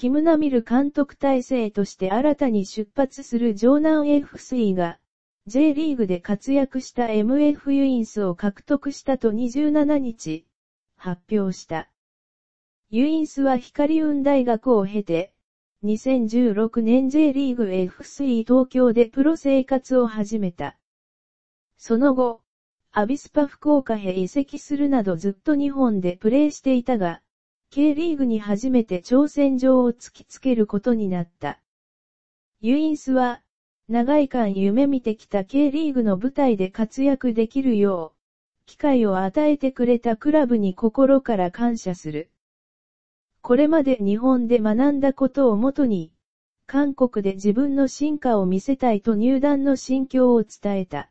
キム・ナミル監督体制として新たに出発する城南 FC が、J リーグで活躍した MF ユインスを獲得したと27日、発表した。ユインスは光運大学を経て、2016年 J リーグ FC 東京でプロ生活を始めた。その後、アビスパ福岡へ移籍するなどずっと日本でプレーしていたが、K リーグに初めて挑戦状を突きつけることになった。ユインスは、長い間夢見てきた K リーグの舞台で活躍できるよう、機会を与えてくれたクラブに心から感謝する。これまで日本で学んだことをもとに、韓国で自分の進化を見せたいと入団の心境を伝えた。